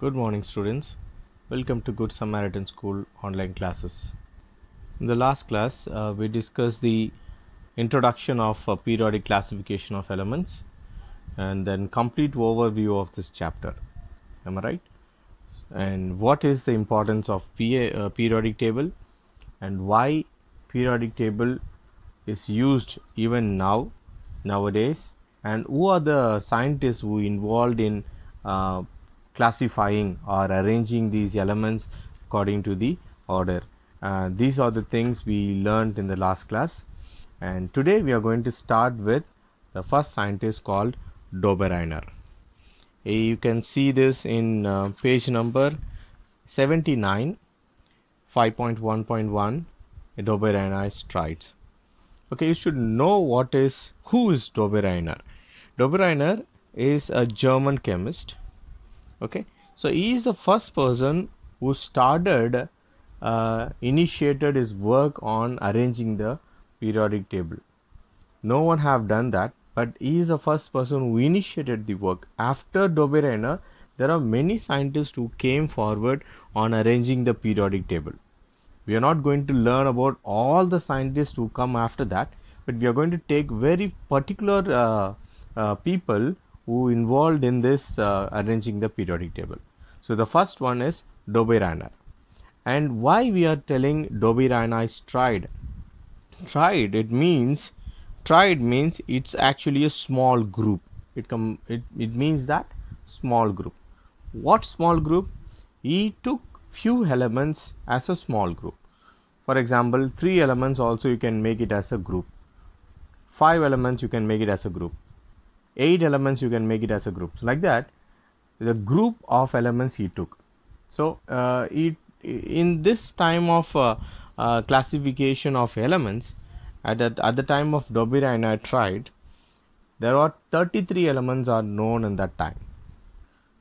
Good morning students. Welcome to Good Samaritan School online classes. In the last class, uh, we discussed the introduction of uh, periodic classification of elements and then complete overview of this chapter. Am I right? And what is the importance of PA, uh, periodic table and why periodic table is used even now, nowadays and who are the scientists who involved in uh, classifying or arranging these elements according to the order. Uh, these are the things we learned in the last class and today we are going to start with the first scientist called Dobereiner. You can see this in uh, page number 79 5.1.1 Dobereiner strides. Okay, you should know what is who is Dobereiner. Dobereiner is a German chemist okay so he is the first person who started uh, initiated his work on arranging the periodic table no one have done that but he is the first person who initiated the work after dobereiner there are many scientists who came forward on arranging the periodic table we are not going to learn about all the scientists who come after that but we are going to take very particular uh, uh, people who involved in this uh, arranging the periodic table. So the first one is Dobe And why we are telling Dobe is tried? Tried it means tried means it's actually a small group. It com it, it means that small group. What small group? He took few elements as a small group. For example, three elements also you can make it as a group. Five elements you can make it as a group eight elements you can make it as a group so like that the group of elements he took so uh, it in this time of uh, uh, classification of elements at, at, at the time of Dobira and I tried there are 33 elements are known in that time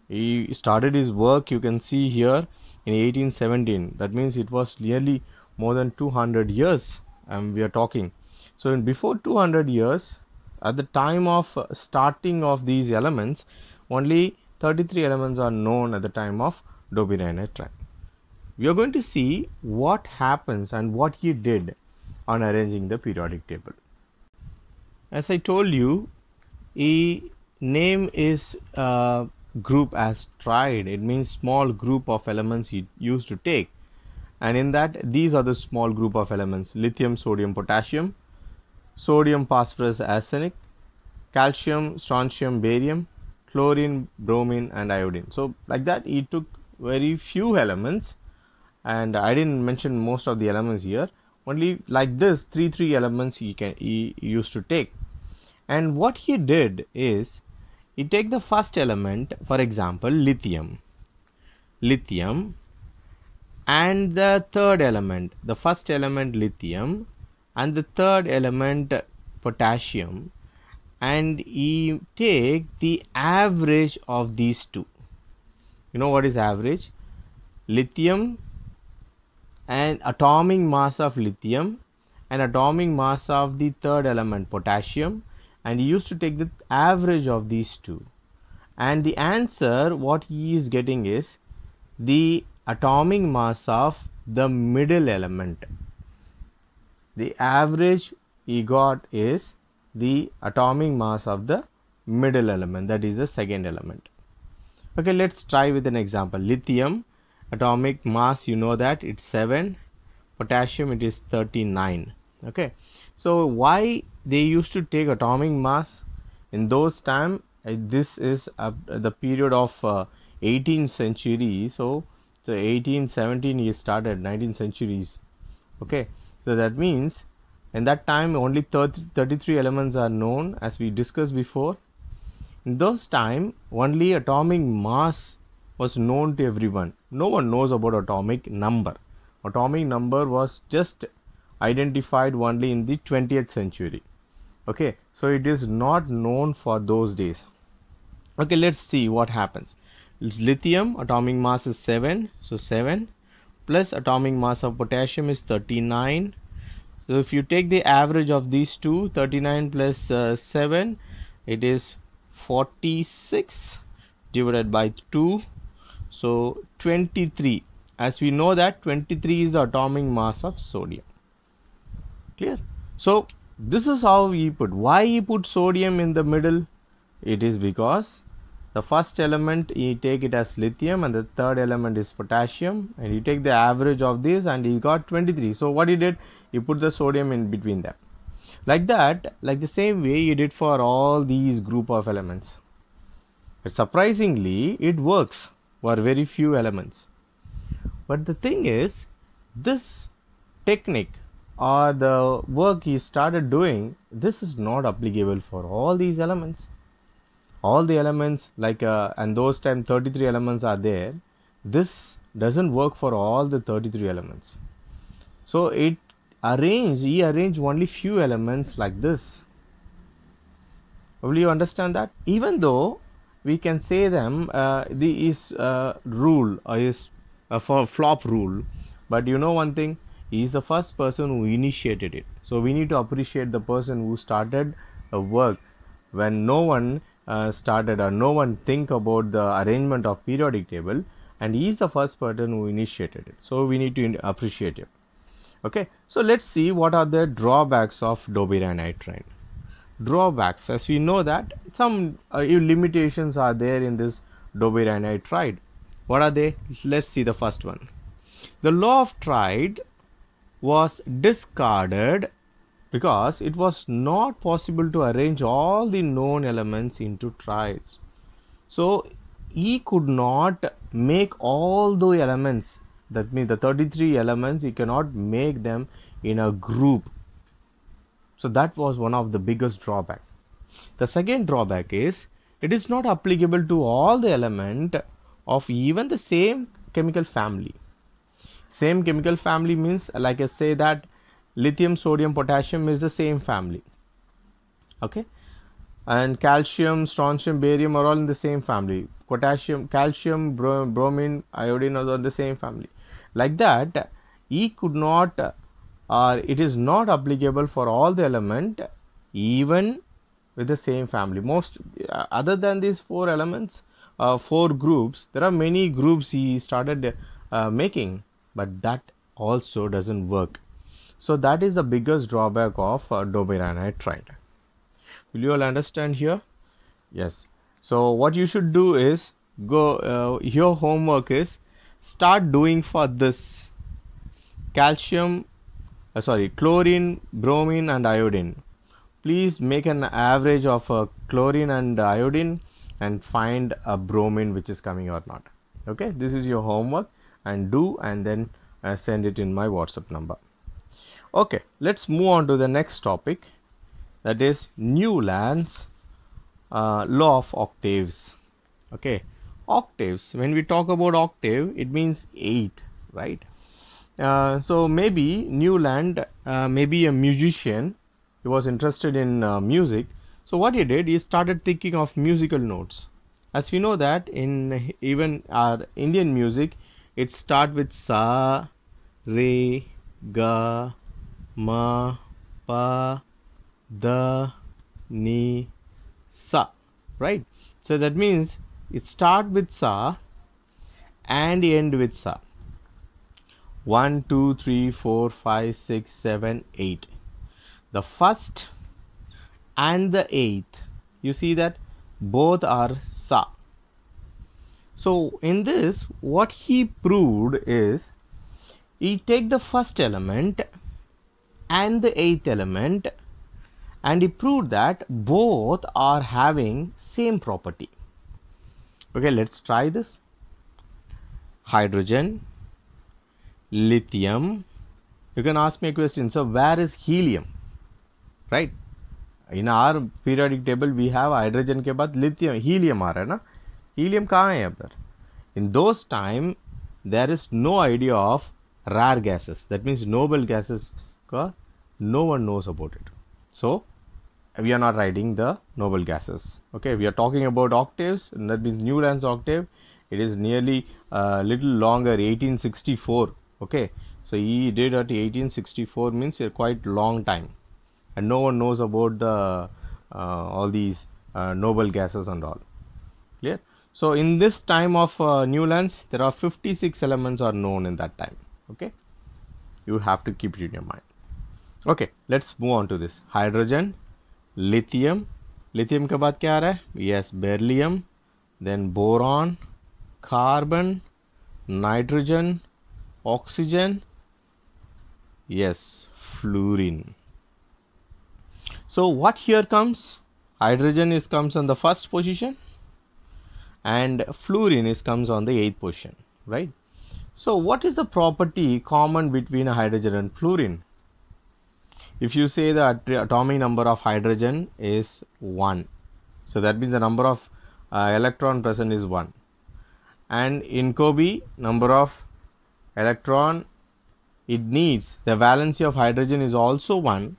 he started his work you can see here in 1817 that means it was nearly more than 200 years and um, we are talking so in before 200 years at the time of uh, starting of these elements only 33 elements are known at the time of Dobirene trial. We are going to see what happens and what he did on arranging the periodic table. As I told you, he name is uh, group as tried. It means small group of elements he used to take and in that these are the small group of elements lithium, sodium, potassium sodium phosphorus arsenic calcium strontium barium chlorine bromine and iodine so like that he took very few elements and i didn't mention most of the elements here only like this three three elements he can he used to take and what he did is he take the first element for example lithium lithium and the third element the first element lithium and the third element potassium and you take the average of these two you know what is average lithium and atomic mass of lithium and atomic mass of the third element potassium and you used to take the average of these two and the answer what he is getting is the atomic mass of the middle element the average egot got is the atomic mass of the middle element that is the second element. Okay, let us try with an example lithium atomic mass you know that it's 7 potassium it is 39 okay so why they used to take atomic mass in those time uh, this is the period of uh, 18th century so the so 18 17 years started 19th centuries okay so that means in that time only 30, 33 elements are known as we discussed before. In those time only atomic mass was known to everyone. No one knows about atomic number. Atomic number was just identified only in the 20th century. Okay, so it is not known for those days. Okay, let's see what happens. It's lithium atomic mass is 7, so 7 plus atomic mass of potassium is 39 so if you take the average of these two 39 plus, uh, 7 it is 46 divided by 2 so 23 as we know that 23 is the atomic mass of sodium clear so this is how we put why we put sodium in the middle it is because the first element you take it as lithium and the third element is potassium and you take the average of this and you got 23 so what you did you put the sodium in between them like that like the same way you did for all these group of elements but surprisingly it works for very few elements but the thing is this technique or the work he started doing this is not applicable for all these elements all the elements like uh, and those time 33 elements are there this doesn't work for all the 33 elements so it arrange he arrange only few elements like this will you understand that even though we can say them uh, the is uh, rule or uh, is uh, for flop rule but you know one thing he is the first person who initiated it so we need to appreciate the person who started a work when no one uh, started or uh, no one think about the arrangement of periodic table and he is the first person who initiated it. So we need to appreciate him. Okay, so let's see what are the drawbacks of dobiranitrine. Drawbacks, as we know that some uh, limitations are there in this dobiranitride. What are they? Let's see the first one. The law of tride was discarded because it was not possible to arrange all the known elements into triads. So he could not make all the elements that means the 33 elements he cannot make them in a group so that was one of the biggest drawback the second drawback is it is not applicable to all the element of even the same chemical family same chemical family means like i say that lithium sodium potassium is the same family okay and calcium strontium barium are all in the same family potassium calcium bromine iodine are all in the same family like that e could not or uh, it is not applicable for all the element even with the same family most uh, other than these four elements uh, four groups there are many groups he started uh, making but that also doesn't work so that is the biggest drawback of uh, doberanite Will you all understand here? Yes. So what you should do is go uh, your homework is start doing for this calcium uh, sorry chlorine bromine and iodine please make an average of uh, chlorine and iodine and find a bromine which is coming or not okay this is your homework and do and then uh, send it in my whatsapp number okay let's move on to the next topic that is Newlands uh, law of octaves okay octaves when we talk about octave it means eight right uh, so maybe Newland uh, maybe a musician he was interested in uh, music so what he did he started thinking of musical notes as we know that in even our Indian music it start with sa re ga ma pa da ni sa right so that means it start with sa and end with sa 1 2 3 4 5 6 7 8 the first and the eighth you see that both are sa so in this what he proved is he take the first element and the eighth element and he proved that both are having same property okay let's try this hydrogen lithium you can ask me a question so where is helium right in our periodic table we have hydrogen ke baad lithium helium aa na helium kahan hai ab in those time there is no idea of rare gases that means noble gases no one knows about it. So we are not writing the noble gases. Okay, we are talking about octaves, and that means Newland's octave. It is nearly a uh, little longer, 1864. Okay, so he did at 1864 means a quite long time, and no one knows about the uh, all these uh, noble gases and all. Clear? So in this time of uh, Newlands, there are 56 elements are known in that time. Okay, you have to keep it in your mind okay let's move on to this hydrogen lithium lithium के बाद क्या आ रहा है yes beryllium then boron carbon nitrogen oxygen yes fluorine so what here comes hydrogen is comes on the first position and fluorine is comes on the eighth position right so what is the property common between hydrogen and fluorine if you say the atomic number of hydrogen is 1 so that means the number of uh, electron present is 1 and in Kobe number of electron it needs the valency of hydrogen is also 1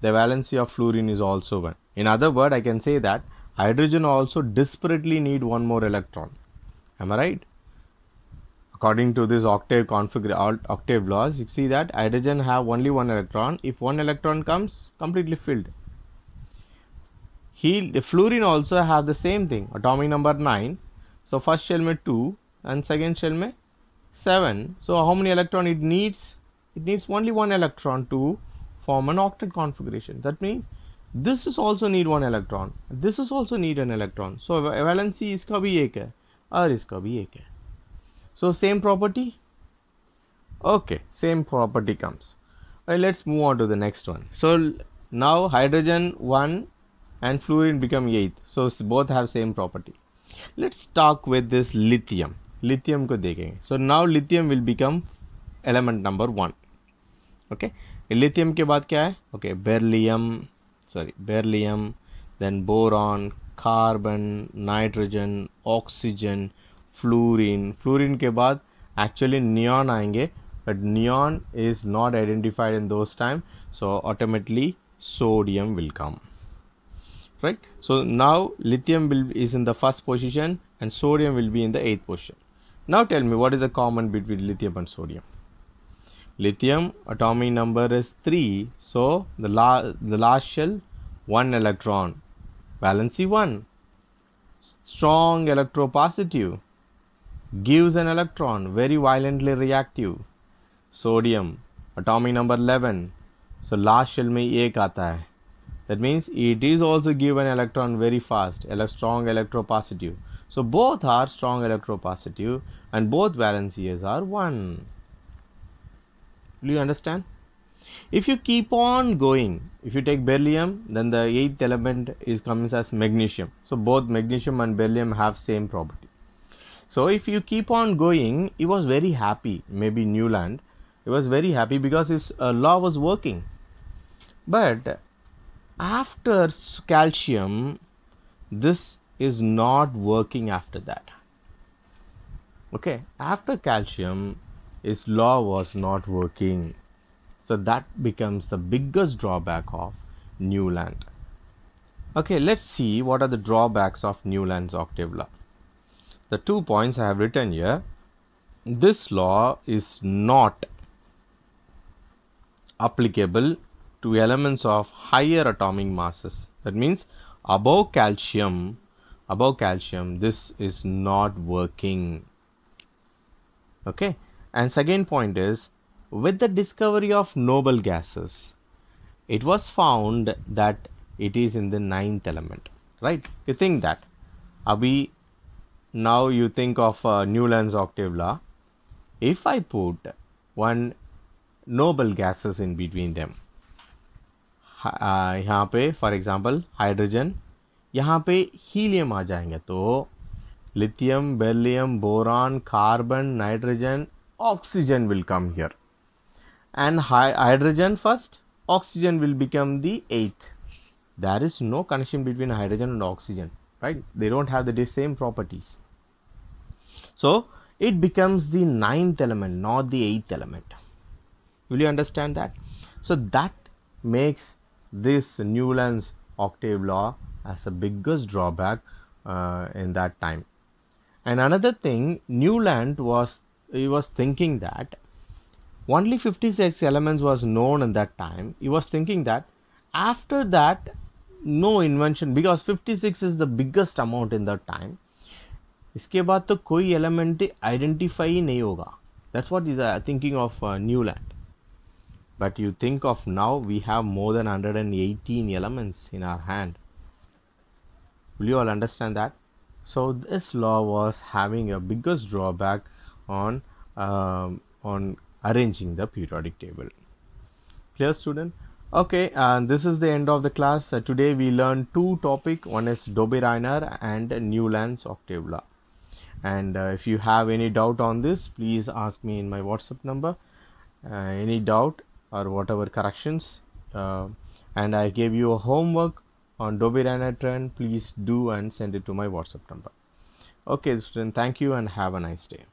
the valency of fluorine is also 1 in other word I can say that hydrogen also desperately need one more electron am I right according to this octave configure octave laws you see that hydrogen have only one electron if one electron comes completely filled he the fluorine also have the same thing atomic number 9 so first shell may 2 and second shell may 7 so how many electron it needs it needs only one electron to form an octet configuration that means this is also need one electron this is also need an electron so valency is भी एक है is इसका भी ek hai. So, same property? Okay, same property comes. Well, let's move on to the next one. So, now hydrogen 1 and fluorine become 8. So, both have same property. Let's talk with this lithium. Lithium ko dekhenge. So, now lithium will become element number 1. Okay. Lithium ke baad kya hai? Okay. Beryllium. Sorry. Beryllium. Then boron, carbon, nitrogen, oxygen. Fluorine. Fluorine के बाद actually neon आएंगे but neon is not identified in those time so ultimately sodium will come right so now lithium is in the first position and sodium will be in the eighth position now tell me what is the common between lithium and sodium lithium atomic number is 3 so the la the last shell one electron valency 1 strong electropositive gives an electron very violently reactive sodium atomic number 11 so last shell में एक आता hai. that means it is also give an electron very fast a strong electropositive so both are strong electropositive and both valence are 1 do you understand if you keep on going if you take beryllium then the eighth element is comes as magnesium so both magnesium and beryllium have same property so if you keep on going, he was very happy, maybe Newland. He was very happy because his uh, law was working. But after calcium, this is not working after that. Okay, after calcium, his law was not working. So that becomes the biggest drawback of Newland. Okay, let's see what are the drawbacks of Newland's octave law the two points I have written here this law is not applicable to elements of higher atomic masses that means above calcium above calcium this is not working okay and second point is with the discovery of noble gases it was found that it is in the ninth element right you think that abhi now you think of uh, Newland's octave law. If I put one noble gases in between them, uh, यहाँ पे for example hydrogen यहाँ पे helium आ जाएंगे तो lithium beryllium boron carbon nitrogen oxygen will come here and hydrogen first oxygen there is no connection between hydrogen and oxygen right they don't have the same properties so, it becomes the ninth element not the eighth element. Will you understand that? So, that makes this Newlands octave law as the biggest drawback uh, in that time. And another thing Newland was he was thinking that only 56 elements was known in that time. He was thinking that after that no invention because 56 is the biggest amount in that time इसके बाद तो कोई element identify ही नहीं होगा that's what is thinking of but you think of now we have more than 118 elements in our hand will you all understand that so this law was having a biggest drawback on um, on arranging the periodic table clear student okay and this is the end of the class uh, today we learned two topic one is doberainer and newlands octave and uh, if you have any doubt on this please ask me in my whatsapp number uh, any doubt or whatever corrections uh, and i gave you a homework on dobirana trend please do and send it to my whatsapp number okay student thank you and have a nice day